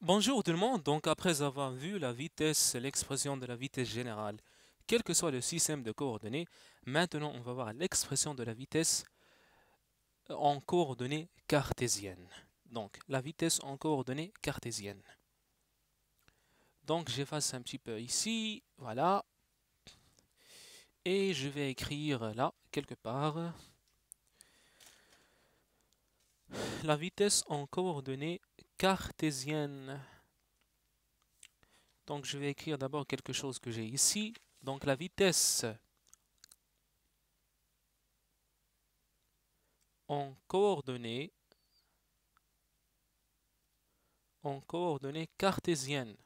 Bonjour tout le monde, donc après avoir vu la vitesse, l'expression de la vitesse générale, quel que soit le système de coordonnées, maintenant on va voir l'expression de la vitesse en coordonnées cartésiennes. Donc la vitesse en coordonnées cartésiennes. Donc j'efface un petit peu ici, voilà. Et je vais écrire là, quelque part, la vitesse en coordonnées cartésienne. Donc je vais écrire d'abord quelque chose que j'ai ici. Donc la vitesse en coordonnées en coordonnées cartésiennes.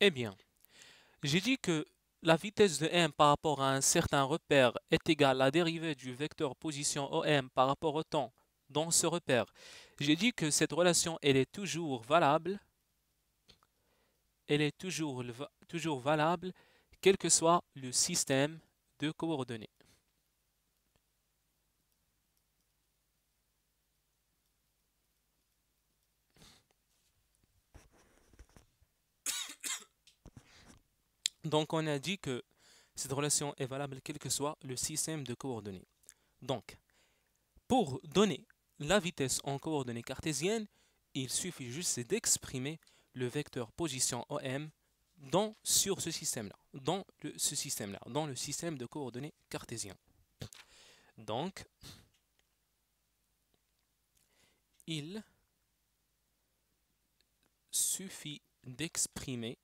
Eh bien, j'ai dit que la vitesse de m par rapport à un certain repère est égale à la dérivée du vecteur position OM par rapport au temps dans ce repère. J'ai dit que cette relation, elle est toujours valable. Elle est toujours, toujours valable, quel que soit le système de coordonnées. Donc, on a dit que cette relation est valable quel que soit le système de coordonnées. Donc, pour donner la vitesse en coordonnées cartésiennes, il suffit juste d'exprimer le vecteur position OM dans, sur ce système-là, dans le, ce système-là, dans le système de coordonnées cartésiennes. Donc, il suffit d'exprimer,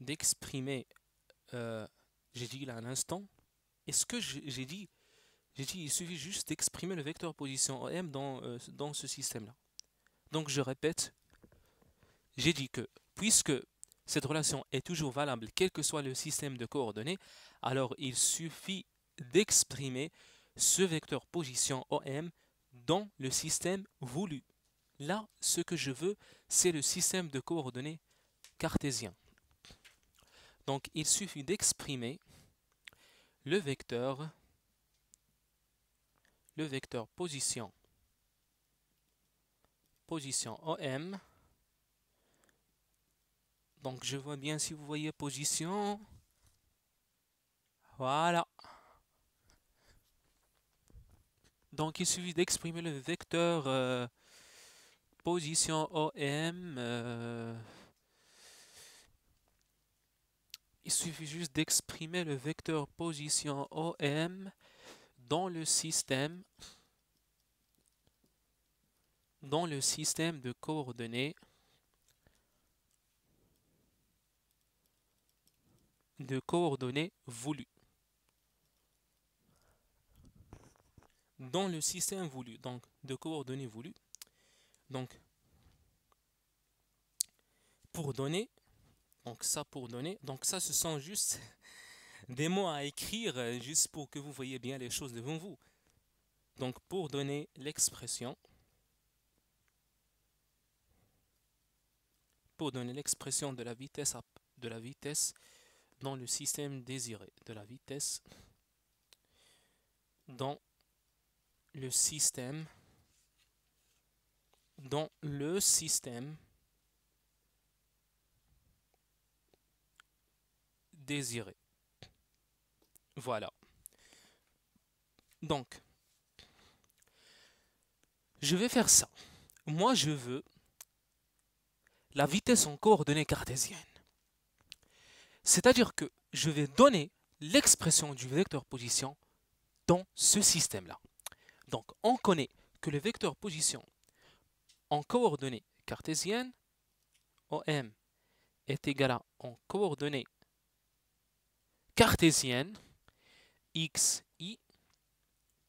d'exprimer, euh, j'ai dit là un instant, est-ce que j'ai dit j'ai dit, il suffit juste d'exprimer le vecteur position OM dans, euh, dans ce système-là. Donc je répète, j'ai dit que puisque cette relation est toujours valable quel que soit le système de coordonnées, alors il suffit d'exprimer ce vecteur position OM dans le système voulu. Là, ce que je veux, c'est le système de coordonnées cartésien. Donc il suffit d'exprimer le vecteur le vecteur position, position OM. Donc je vois bien si vous voyez position. Voilà. Donc il suffit d'exprimer le vecteur euh, position OM. Euh, il suffit juste d'exprimer le vecteur position OM dans le système dans le système de coordonnées de coordonnées voulues. Dans le système voulu, donc de coordonnées voulues. Donc, pour donner, donc ça pour donner, donc ça ce sont juste des mots à écrire euh, juste pour que vous voyez bien les choses devant vous. Donc pour donner l'expression, pour donner l'expression de la vitesse de la vitesse dans le système désiré, de la vitesse dans le système dans le système désiré. Voilà. Donc, je vais faire ça. Moi, je veux la vitesse en coordonnées cartésiennes. C'est-à-dire que je vais donner l'expression du vecteur position dans ce système-là. Donc, on connaît que le vecteur position en coordonnées cartésiennes, OM, est égal à en coordonnées cartésiennes, xi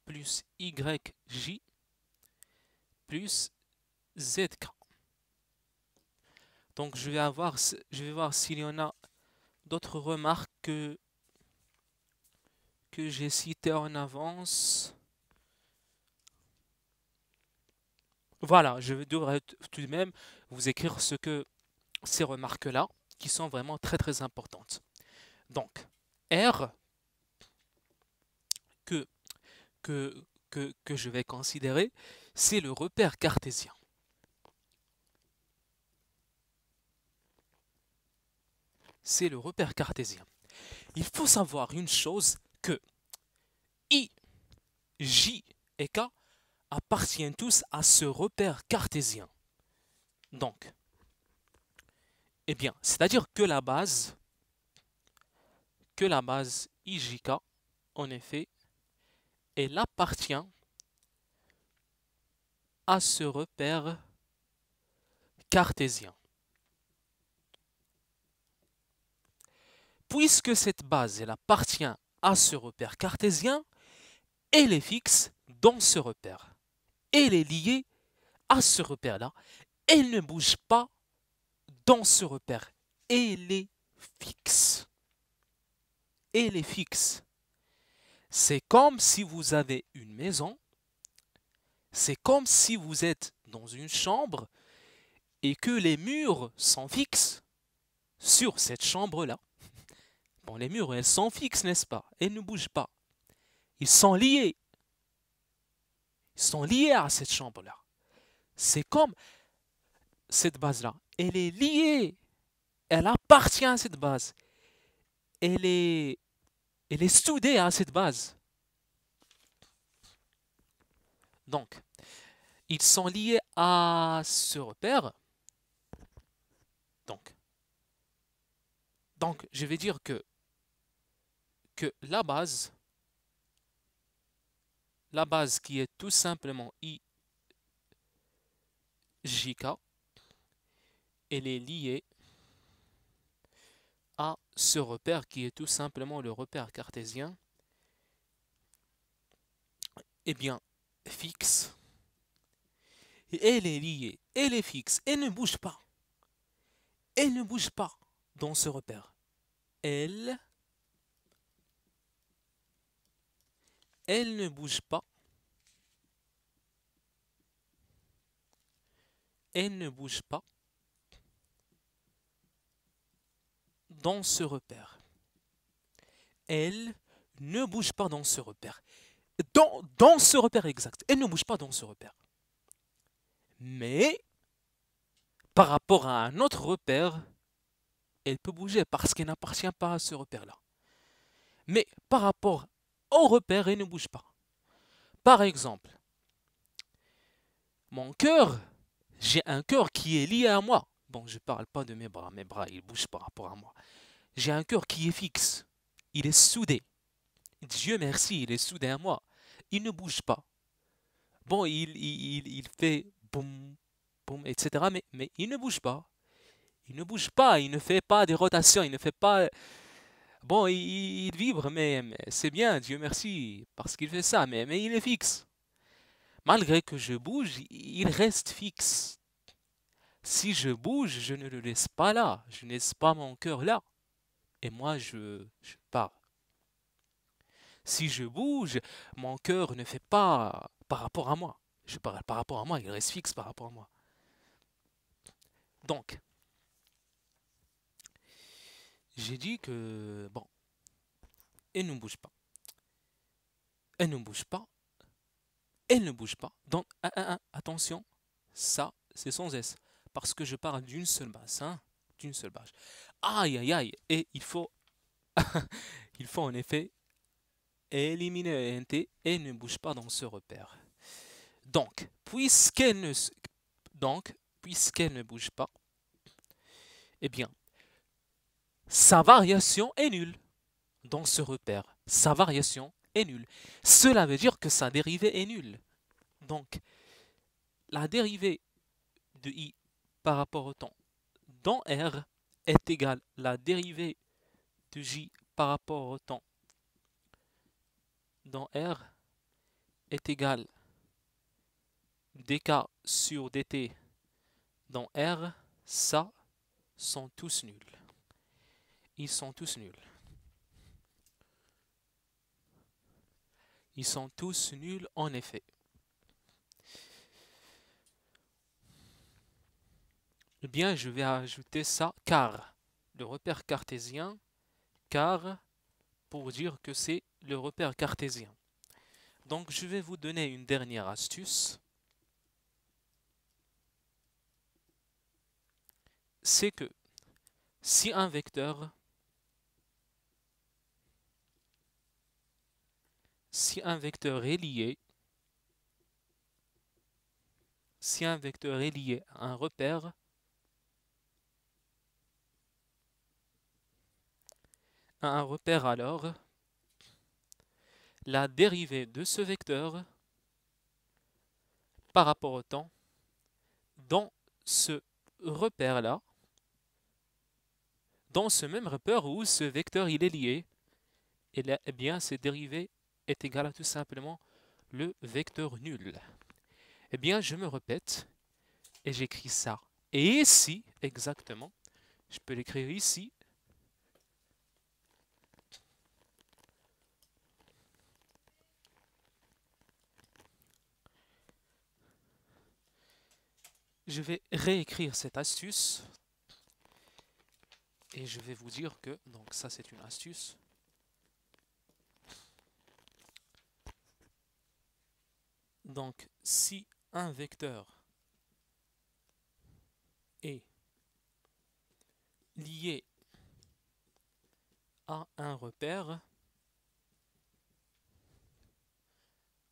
plus yj plus zk. Donc je vais, avoir, je vais voir s'il y en a d'autres remarques que, que j'ai citées en avance. Voilà, je devrais tout de même vous écrire ce que ces remarques-là, qui sont vraiment très très importantes. Donc, R, que, que, que, je vais considérer, c'est le repère cartésien. C'est le repère cartésien. Il faut savoir une chose que I, J et K appartiennent tous à ce repère cartésien. Donc, eh bien, c'est-à-dire que la base, que la base IJK, en effet, elle appartient à ce repère cartésien. Puisque cette base elle appartient à ce repère cartésien, elle est fixe dans ce repère. Elle est liée à ce repère-là. Elle ne bouge pas dans ce repère. Elle est fixe. Elle est fixe. C'est comme si vous avez une maison, c'est comme si vous êtes dans une chambre et que les murs sont fixes sur cette chambre-là. Bon, les murs, elles sont fixes, n'est-ce pas Elles ne bougent pas. Ils sont liés. Ils sont liés à cette chambre-là. C'est comme cette base-là. Elle est liée. Elle appartient à cette base. Elle est elle est soudée à cette base. Donc, ils sont liés à ce repère. Donc, donc je vais dire que, que la base, la base qui est tout simplement IJK, elle est liée à ce repère qui est tout simplement le repère cartésien, eh bien, fixe. elle est liée, elle est fixe, elle ne bouge pas. Elle ne bouge pas dans ce repère. Elle, elle ne bouge pas. Elle ne bouge pas. dans ce repère. Elle ne bouge pas dans ce repère. Dans, ce repère exact. Elle ne bouge pas dans ce repère. Mais, par rapport à un autre repère, elle peut bouger parce qu'elle n'appartient pas à ce repère-là. Mais par rapport au repère, elle ne bouge pas. Par exemple, mon cœur, j'ai un cœur qui est lié à moi je ne parle pas de mes bras. Mes bras, ils bougent par rapport à moi. J'ai un cœur qui est fixe. Il est soudé. Dieu merci, il est soudé à moi. Il ne bouge pas. Bon, il, il, il fait boum, boum, etc. Mais, mais il ne bouge pas. Il ne bouge pas, il ne fait pas de rotation. il ne fait pas... Bon, il, vibre, mais, c'est bien, Dieu merci, parce qu'il fait ça, mais, mais il est fixe. Malgré que je bouge, il reste fixe si je bouge, je ne le laisse pas là, je ne laisse pas mon cœur là. Et moi, je, je pars. Si je bouge, mon cœur ne fait pas par rapport à moi. Je parle par rapport à moi, il reste fixe par rapport à moi. Donc, j'ai dit que, bon, elle ne bouge pas. Elle ne bouge pas. Elle ne bouge pas. Donc, attention, ça, c'est sans S parce que je parle d'une seule base, hein, d'une seule base. Aïe, aïe, aïe, et il faut, il faut en effet éliminer t et ne bouge pas dans ce repère. Donc, puisqu'elle ne, donc, puisqu'elle ne bouge pas, eh bien, sa variation est nulle dans ce repère. Sa variation est nulle. Cela veut dire que sa dérivée est nulle. Donc, la dérivée de i par rapport au temps dans R est égale la dérivée de J par rapport au temps dans R est égale dk sur dt dans R, ça, sont tous nuls. Ils sont tous nuls. Ils sont tous nuls en effet. Eh bien, je vais ajouter ça car, le repère cartésien, car, pour dire que c'est le repère cartésien. Donc, je vais vous donner une dernière astuce. C'est que si un vecteur si un vecteur est lié si un vecteur est lié à un repère, un repère alors, la dérivée de ce vecteur par rapport au temps dans ce repère-là, dans ce même repère où ce vecteur il est lié, et eh là, eh bien, cette dérivée est égale à tout simplement le vecteur nul. Eh bien, je me répète et j'écris ça. Et ici, exactement, je peux l'écrire ici, Je vais réécrire cette astuce et je vais vous dire que, donc ça c'est une astuce, donc si un vecteur est lié à un repère,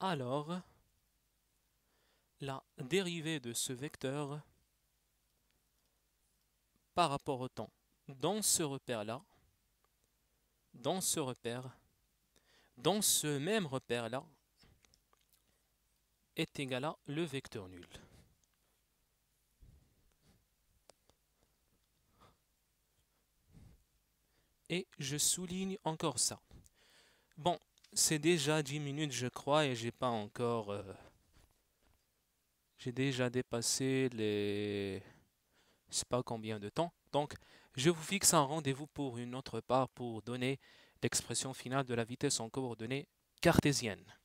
alors la dérivée de ce vecteur par rapport au temps dans ce repère-là, dans ce repère, dans ce même repère-là, est égale à le vecteur nul. Et je souligne encore ça. Bon, c'est déjà 10 minutes je crois et j'ai pas encore... Euh, j'ai déjà dépassé les... Je sais pas combien de temps. Donc, je vous fixe un rendez-vous pour une autre part pour donner l'expression finale de la vitesse en coordonnées cartésiennes.